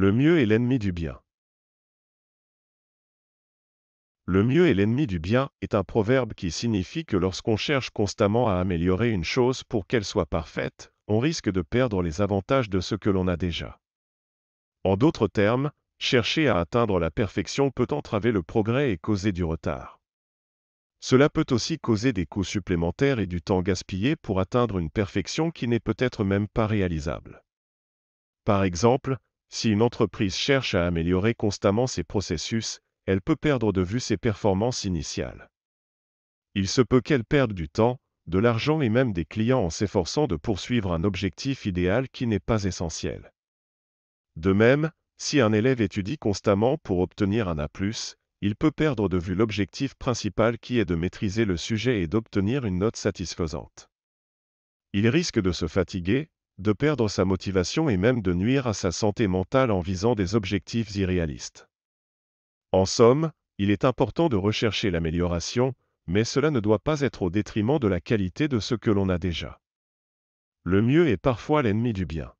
Le mieux est l'ennemi du bien. Le mieux est l'ennemi du bien est un proverbe qui signifie que lorsqu'on cherche constamment à améliorer une chose pour qu'elle soit parfaite, on risque de perdre les avantages de ce que l'on a déjà. En d'autres termes, chercher à atteindre la perfection peut entraver le progrès et causer du retard. Cela peut aussi causer des coûts supplémentaires et du temps gaspillé pour atteindre une perfection qui n'est peut-être même pas réalisable. Par exemple, si une entreprise cherche à améliorer constamment ses processus, elle peut perdre de vue ses performances initiales. Il se peut qu'elle perde du temps, de l'argent et même des clients en s'efforçant de poursuivre un objectif idéal qui n'est pas essentiel. De même, si un élève étudie constamment pour obtenir un A+, il peut perdre de vue l'objectif principal qui est de maîtriser le sujet et d'obtenir une note satisfaisante. Il risque de se fatiguer, de perdre sa motivation et même de nuire à sa santé mentale en visant des objectifs irréalistes. En somme, il est important de rechercher l'amélioration, mais cela ne doit pas être au détriment de la qualité de ce que l'on a déjà. Le mieux est parfois l'ennemi du bien.